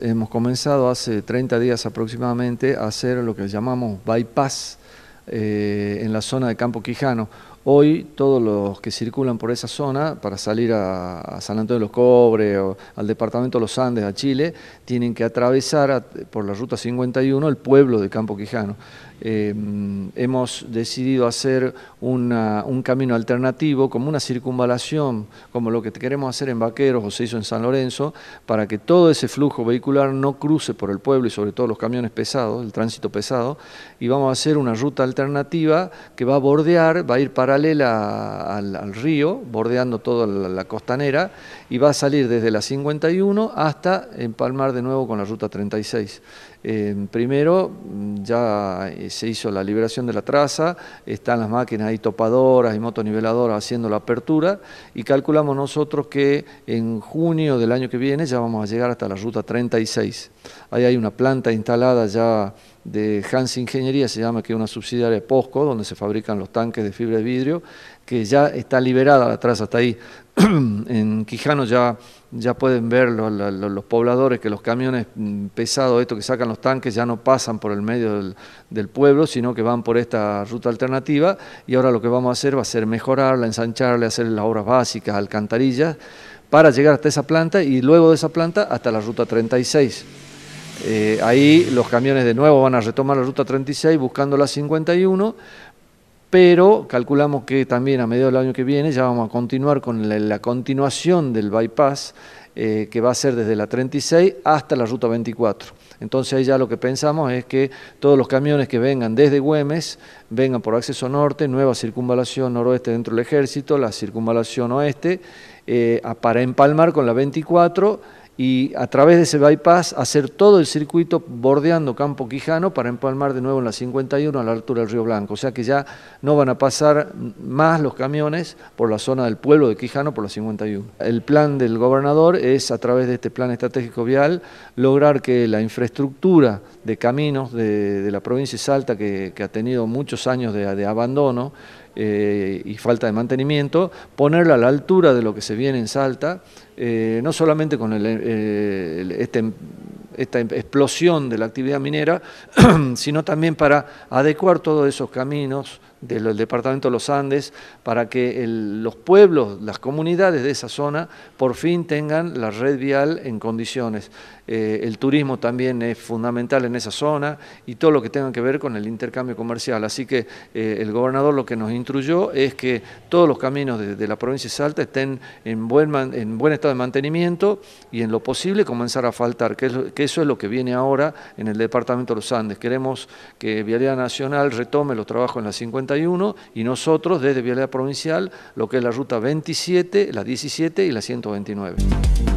Hemos comenzado hace 30 días aproximadamente a hacer lo que llamamos bypass eh, en la zona de Campo Quijano. Hoy todos los que circulan por esa zona para salir a, San Antonio de los Cobres o al departamento de los Andes, a Chile, tienen que atravesar por la ruta 51 el pueblo de Campo Quijano. Eh, hemos decidido hacer un camino alternativo como una circunvalación, como lo que queremos hacer en Vaqueros o se hizo en San Lorenzo, para que todo ese flujo vehicular no cruce por el pueblo y sobre todo los camiones pesados, el tránsito pesado, y vamos a hacer una ruta alternativa que va a bordear, va a ir para paralela al, río, bordeando toda la, la, costanera, y va a salir desde la 51 hasta empalmar de nuevo con la ruta 36. Em, primero, ya eh, se hizo la liberación de la traza, están las máquinas ahí topadoras y motoniveladoras haciendo la apertura y calculamos nosotros que en junio del año que viene ya vamos a llegar hasta la ruta 36. Ahí hay una planta instalada ya de Hans Ingeniería, se llama que es una subsidiaria de Posco, donde se fabrican los tanques de fibra de vidrio, que ya está liberada atrás hasta ahí. en Quijano ya, ya pueden ver los, pobladores que los camiones mm, pesados, estos que sacan los tanques, ya no pasan por el medio del, del, pueblo, sino que van por esta ruta alternativa. Y ahora lo que vamos a hacer va a ser mejorarla, ensancharla, hacer las obras básicas, alcantarillas, para llegar hasta esa planta y luego de esa planta hasta la ruta 36. Eh, ahí los camiones de nuevo van a retomar la ruta 36 buscando la 51 pero calculamos que también a mediados del año que viene ya vamos a continuar con la, continuación del bypass eh, que va a ser desde la 36 hasta la ruta 24. Entonces ahí ya lo que pensamos es que todos los camiones que vengan desde Güemes vengan por acceso norte, nueva circunvalación noroeste dentro del ejército, la circunvalación oeste, eh, para empalmar con la 24 y a través de ese bypass hacer todo el circuito bordeando Campo Quijano para empalmar de nuevo en la 51 a la altura del Río Blanco. O sea que ya no van a pasar más los camiones por la zona del pueblo de Quijano por la 51. El plan del gobernador es a través de este plan estratégico vial lograr que la infraestructura de caminos de, la provincia de Salta que, ha tenido muchos años de abandono eh, y falta de mantenimiento, ponerla a la altura de lo que se viene en Salta, eh, no solamente con eh, este, esta explosión de la actividad minera, sino también para adecuar todos esos caminos del departamento de los Andes para que los pueblos, las comunidades de esa zona por fin tengan la red vial en condiciones. Eh, el turismo también es fundamental en esa zona y todo lo que tenga que ver con el intercambio comercial. Así que eh, el gobernador lo que nos instruyó es que todos los caminos de, la provincia de Salta estén en buen, estado de mantenimiento y en lo posible comenzar a faltar, que, eso es lo que viene ahora en el departamento de los Andes. Queremos que Vialidad Nacional retome los trabajos en las 50 y nosotros desde Vialidad Provincial lo que es la ruta 27, la 17 y la 129.